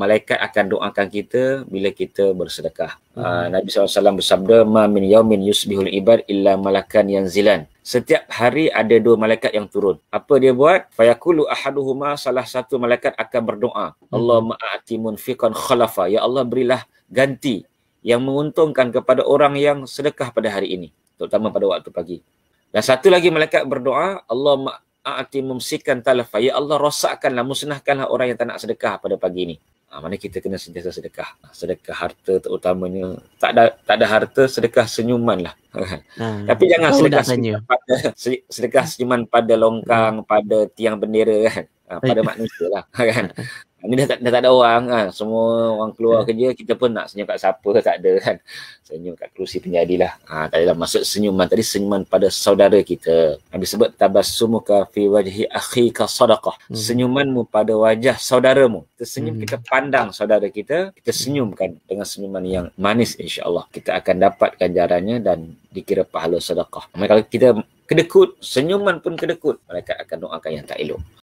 malaikat akan doakan kita bila kita bersedekah. Hmm. Uh, Nabi SAW bersabda, Ma min yaumin yusbihul ibad illa malakan yang zilan. Setiap hari ada dua malaikat yang turun. Apa dia buat? Fayaqulu ahaduhuma salah satu malaikat akan berdoa. Hmm. Allah ma'ati munfiqan khalafa. Ya Allah berilah ganti yang menguntungkan kepada orang yang sedekah pada hari ini. Terutama pada waktu pagi. Dan satu lagi malaikat berdoa, Allah ma'ati mumsikan talafa. Ya Allah rosakkanlah, musnahkanlah orang yang tak nak sedekah pada pagi ini ha, mana kita kena sentiasa sedekah ah, sedekah harta terutamanya tak ada tak ada harta sedekah senyuman lah ha, tapi jangan sedekah senyuman, pada, sedekah senyuman pada longkang hmm. pada tiang bendera kan Ah, pada manusia lah kan ni dah, dah tak ada orang kan semua orang keluar ya. kerja kita pun nak senyum kat siapa tak ada kan senyum kat kerusi pun jadilah ha, ah, tak adalah maksud senyuman tadi senyuman pada saudara kita Nabi sebut tabassumuka fi wajhi akhika sadaqah hmm. senyumanmu pada wajah saudaramu kita senyum hmm. kita pandang saudara kita kita senyumkan dengan senyuman yang manis Insya Allah kita akan dapat ganjarannya dan dikira pahala sedekah. Kalau kita kedekut, senyuman pun kedekut, mereka akan doakan yang tak elok.